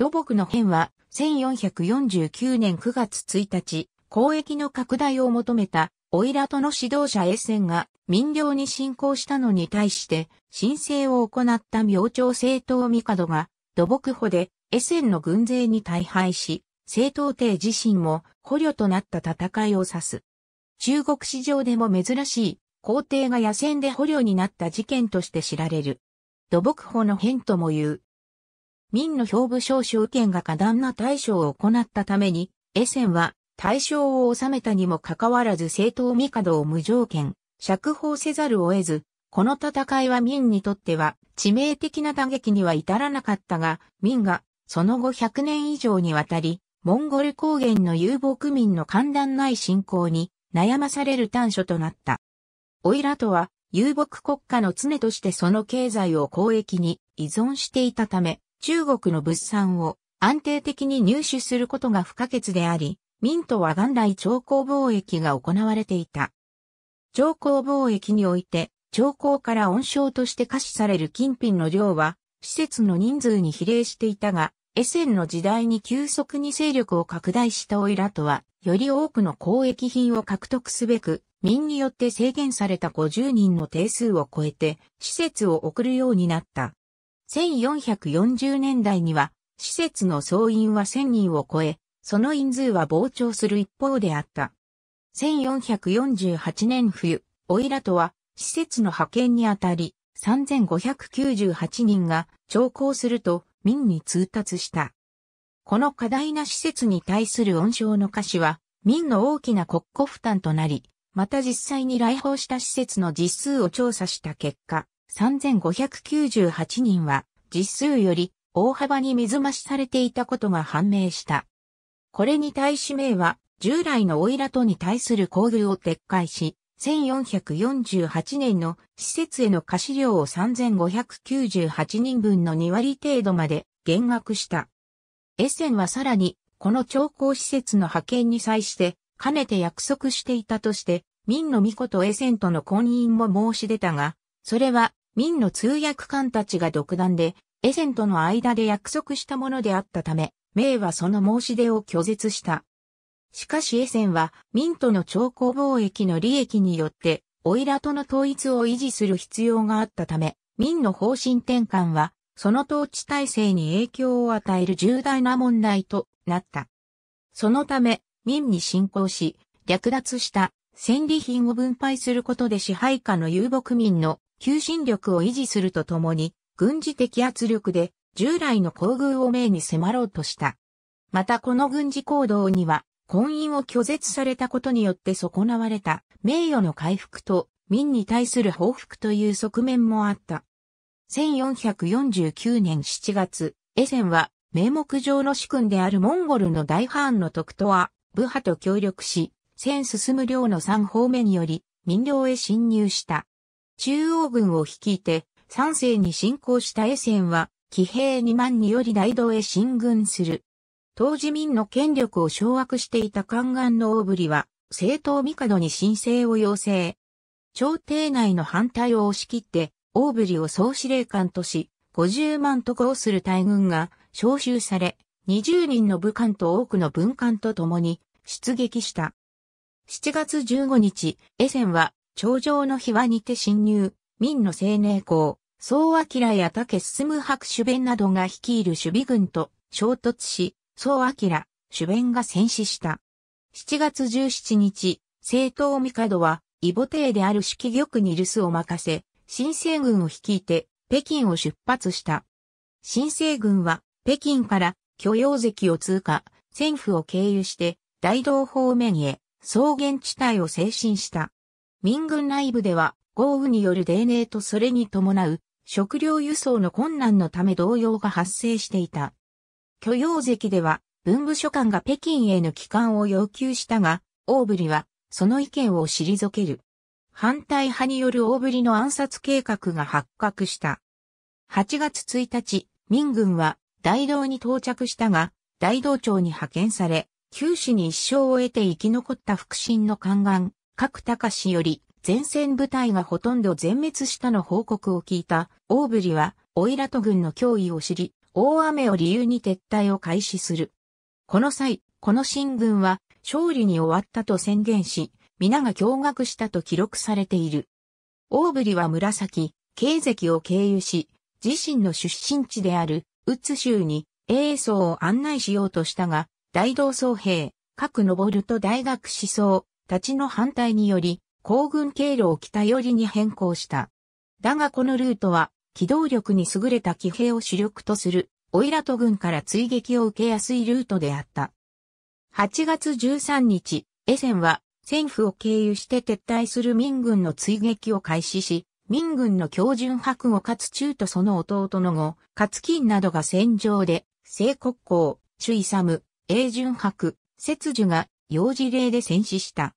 土木の変は、1449年9月1日、交易の拡大を求めた、オイラとの指導者エセンが民領に侵攻したのに対して、申請を行った明朝政党帝が、土木法でエセンの軍勢に大敗し、政党帝自身も捕虜となった戦いを指す。中国史上でも珍しい、皇帝が野戦で捕虜になった事件として知られる。土木法の変とも言う、民の兵部少将権が過断な対象を行ったために、エセンは対象を治めたにもかかわらず政党帝を無条件、釈放せざるを得ず、この戦いは民にとっては致命的な打撃には至らなかったが、民がその後100年以上にわたり、モンゴル高原の遊牧民の寒暖ない信仰に悩まされる短所となった。オイラとは遊牧国家の常としてその経済を交易に依存していたため、中国の物産を安定的に入手することが不可欠であり、民とは元来長江貿易が行われていた。長江貿易において、長江から温床として可視される金品の量は、施設の人数に比例していたが、エセンの時代に急速に勢力を拡大したオイラとは、より多くの交易品を獲得すべく、民によって制限された50人の定数を超えて、施設を送るようになった。1440年代には、施設の総員は1000人を超え、その人数は膨張する一方であった。1448年冬、オイラとは施設の派遣にあたり、3598人が徴行すると民に通達した。この過大な施設に対する恩賞の歌詞は、民の大きな国庫負担となり、また実際に来訪した施設の実数を調査した結果、3598人は実数より大幅に水増しされていたことが判明した。これに対し明は従来のオイラとに対する交流を撤回し、1448年の施設への貸し料を3598人分の2割程度まで減額した。エッセンはさらに、この調校施設の派遣に際して、かねて約束していたとして、民の巫女とエセンとの婚姻も申し出たが、それは民の通訳官たちが独断で、エセンとの間で約束したものであったため、明はその申し出を拒絶した。しかしエセンは、民との超高貿易の利益によって、オイラとの統一を維持する必要があったため、民の方針転換は、その統治体制に影響を与える重大な問題となった。そのため、民に侵攻し、略奪した戦利品を分配することで支配下の遊牧民の求心力を維持するとともに、軍事的圧力で従来の厚遇を命に迫ろうとした。またこの軍事行動には、婚姻を拒絶されたことによって損なわれた名誉の回復と民に対する報復という側面もあった。1449年7月、エセンは名目上の主君であるモンゴルの大ハーンの徳とは、部派と協力し、戦進む領の三方目により、民領へ侵入した。中央軍を率いて、三世に侵攻したエセンは、騎兵2万により大道へ進軍する。当時民の権力を掌握していた宦官の大リは、政党帝に申請を要請。朝廷内の反対を押し切って、大リを総司令官とし、50万と号する大軍が召集され、20人の武官と多くの文官と共に出撃した。7月15日、エセンは頂上の日はにて侵入、民の青年校、総明や竹進白主弁などが率いる守備軍と衝突し、総明、主弁が戦死した。7月17日、政党帝は、異母帝である季玉に留守を任せ、新政軍を率いて、北京を出発した。新政軍は、北京から許容関を通過、戦府を経由して、大道方面へ、草原地帯を精進した。民軍内部では豪雨による泥泥とそれに伴う食料輸送の困難のため動揺が発生していた。許容関では文部書館が北京への帰還を要求したが、大振はその意見を退ける。反対派による大振の暗殺計画が発覚した。8月1日、民軍は大道に到着したが、大道町に派遣され、九死に一生を得て生き残った腹心の宦官、各高氏より前線部隊がほとんど全滅したの報告を聞いた、オーブリは、オイラト軍の脅威を知り、大雨を理由に撤退を開始する。この際、この進軍は、勝利に終わったと宣言し、皆が驚愕したと記録されている。オーブリは紫、慶関を経由し、自身の出身地である、ウッ州に、英層を案内しようとしたが、大同僧兵、各登ると大学思想、立ちの反対により、行軍経路を北寄りに変更した。だがこのルートは、機動力に優れた騎兵を主力とする、オイラト軍から追撃を受けやすいルートであった。8月13日、エセンは、戦府を経由して撤退する民軍の追撃を開始し、民軍の標準白後勝中とその弟の後、勝金などが戦場で、聖国公、朱勇、英順白、雪樹が、幼児令で戦死した。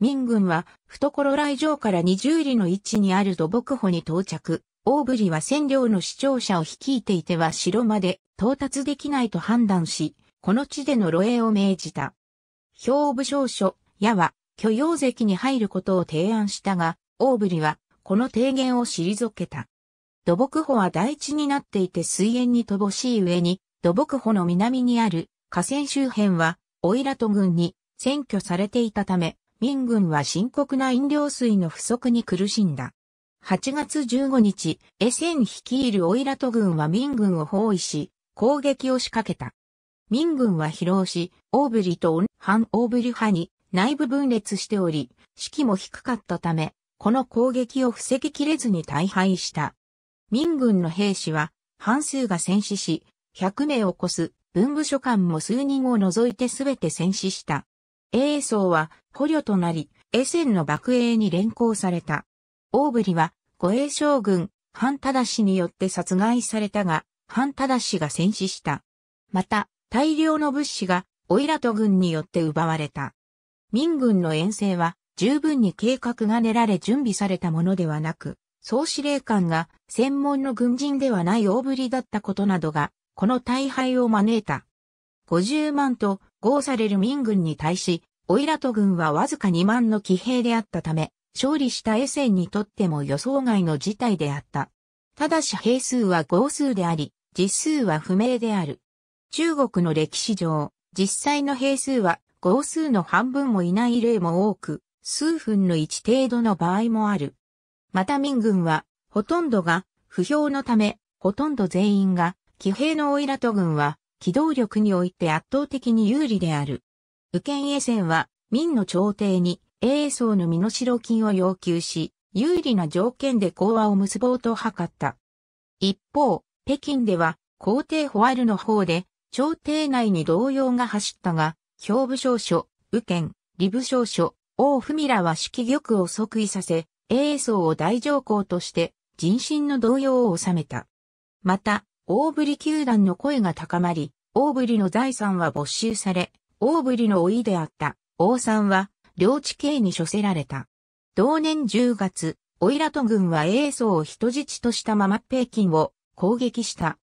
民軍は、懐来城から20里の位置にある土木保に到着。大りは占領の視聴者を率いていては城まで到達できないと判断し、この地での露営を命じた。兵部少書、矢は、許容石に入ることを提案したが、大りは、この提言を退けた。土木保は大地になっていて水源に乏しい上に、土木保の南にある河川周辺は、オイラト軍に占拠されていたため、民軍は深刻な飲料水の不足に苦しんだ。8月15日、エセン率いるオイラト軍は民軍を包囲し、攻撃を仕掛けた。民軍は疲労し、オーブリと反オーブリ派に内部分裂しており、士気も低かったため、この攻撃を防ぎきれずに大敗した。民軍の兵士は半数が戦死し、100名を超す文部書官も数人を除いてすべて戦死した。英宗は捕虜となり、エセンの幕営に連行された。大振は護衛将軍、半忠氏によって殺害されたが、半忠氏が戦死した。また、大量の物資が、オイラト軍によって奪われた。民軍の遠征は、十分に計画が練られ準備されたものではなく、総司令官が専門の軍人ではない大振りだったことなどが、この大敗を招いた。50万と合される民軍に対し、オイラト軍はわずか2万の騎兵であったため、勝利したエセンにとっても予想外の事態であった。ただし兵数は合数であり、実数は不明である。中国の歴史上、実際の兵数は合数の半分もいない例も多く、数分の1程度の場合もある。また民軍は、ほとんどが不評のため、ほとんど全員が、騎兵のオイラト軍は、機動力において圧倒的に有利である。右権衛星は、民の朝廷に、英宗の身代金を要求し、有利な条件で講和を結ぼうと図った。一方、北京では、皇帝ホワルの方で、朝廷内に動揺が走ったが、兵部少書、右権、李部少書、王文らは式玉を即位させ、英宗を大上皇として、人心の動揺を収めた。また、大ぶり球団の声が高まり、大ぶりの財産は没収され、大ぶりの老いであった王さんは領地刑に処せられた。同年10月、オイラト軍は英宗を人質としたまま北京を攻撃した。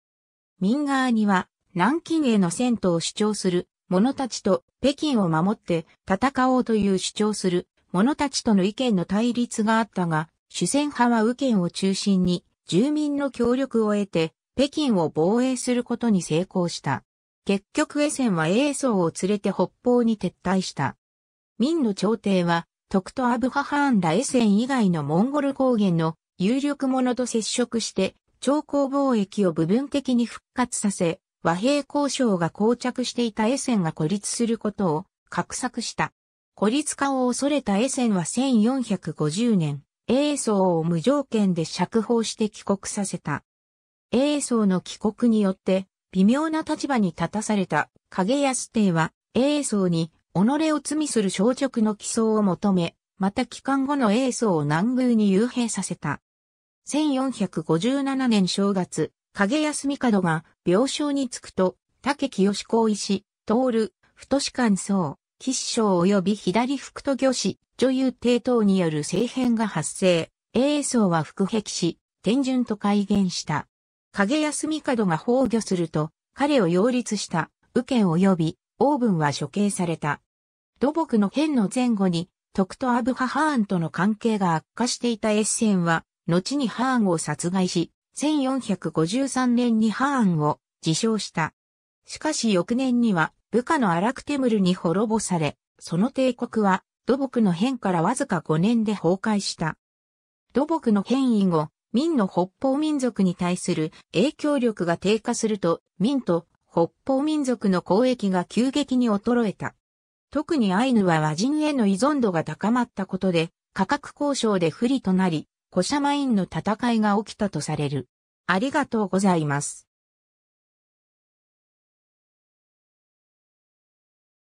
民側には南京への戦闘を主張する者たちと北京を守って戦おうという主張する者たちとの意見の対立があったが、主戦派は右見を中心に住民の協力を得て北京を防衛することに成功した。結局エセンは英宗を連れて北方に撤退した。明の朝廷は、徳とアブハハーンらセン以外のモンゴル高原の有力者と接触して、朝貢貿易を部分的に復活させ、和平交渉が膠着していたエセンが孤立することを画策した。孤立化を恐れたエセンは1450年、英宗を無条件で釈放して帰国させた。英宗の帰国によって微妙な立場に立たされた影安帝は英宗に己を罪する小直の起訴を求め、また帰還後の英宗を南宮に幽閉させた。1457年正月、影安帝が病床に着くと、竹清公医師、徹、太志官僧、吉祥及び左副都御師、女優帝等による政変が発生。英宗は副壁し、天順と改元した。影み角が崩御すると、彼を擁立した、右権及び、オーブンは処刑された。土木の変の前後に、徳とアブハハーンとの関係が悪化していたエッセンは、後にハーンを殺害し、1453年にハーンを自称した。しかし翌年には部下のアラクテムルに滅ぼされ、その帝国は土木の変からわずか5年で崩壊した。土木の変異後、明の北方民族に対する影響力が低下すると、明と北方民族の交易が急激に衰えた。特にアイヌは和人への依存度が高まったことで、価格交渉で不利となり、コシャマインの戦いが起きたとされる。ありがとうございます。